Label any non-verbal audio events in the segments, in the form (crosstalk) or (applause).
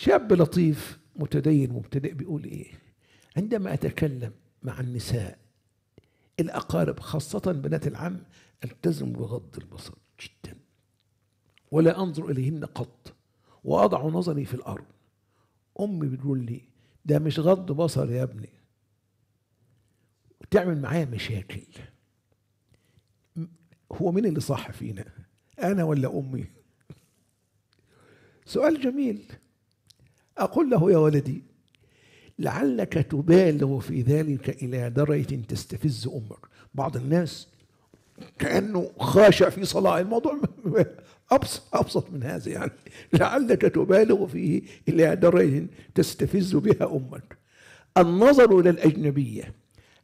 شاب لطيف متدين مبتدئ بيقول ايه عندما اتكلم مع النساء الاقارب خاصه بنات العم التزم بغض البصر جدا ولا انظر اليهن قط واضع نظري في الارض امي بتقول لي ده مش غض بصر يا ابني وتعمل معايا مشاكل هو مين اللي صح فينا انا ولا امي سؤال جميل أقول له يا ولدي لعلك تبالغ في ذلك إلى درجة تستفز أمك بعض الناس كأنه خاشع في صلاة الموضوع (laughs) أبسط, أبسط من هذا يعني لعلك تبالغ فيه إلى درجة تستفز بها أمك النظر إلى الأجنبية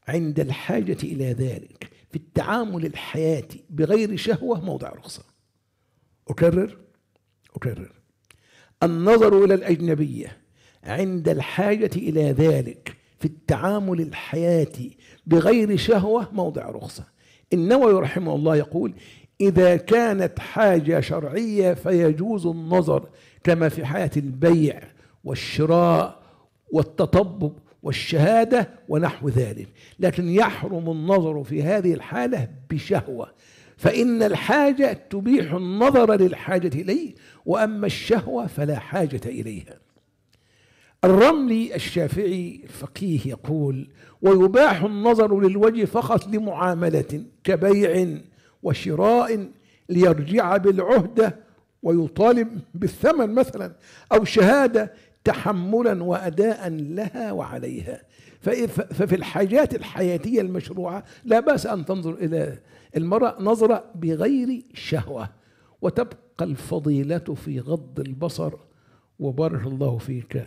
عند الحاجة إلى ذلك في التعامل الحياتي بغير شهوة موضع رخصة أكرر أكرر النظر إلى الأجنبية عند الحاجة إلى ذلك في التعامل الحياتي بغير شهوة موضع رخصة النووي رحمه الله يقول إذا كانت حاجة شرعية فيجوز النظر كما في حياة البيع والشراء والتطبب والشهادة ونحو ذلك لكن يحرم النظر في هذه الحالة بشهوة فإن الحاجة تبيح النظر للحاجة إليه وأما الشهوة فلا حاجة إليها الرملي الشافعي الفقيه يقول ويباح النظر للوجه فقط لمعاملة كبيع وشراء ليرجع بالعهدة ويطالب بالثمن مثلا أو شهادة تحملا واداء لها وعليها ففي الحاجات الحياتيه المشروعه لا باس ان تنظر الى المراه نظره بغير شهوه وتبقى الفضيله في غض البصر وبارك الله فيك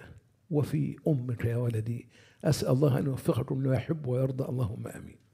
وفي امك يا ولدي اسال الله ان يوفقكم لما يحب ويرضى اللهم امين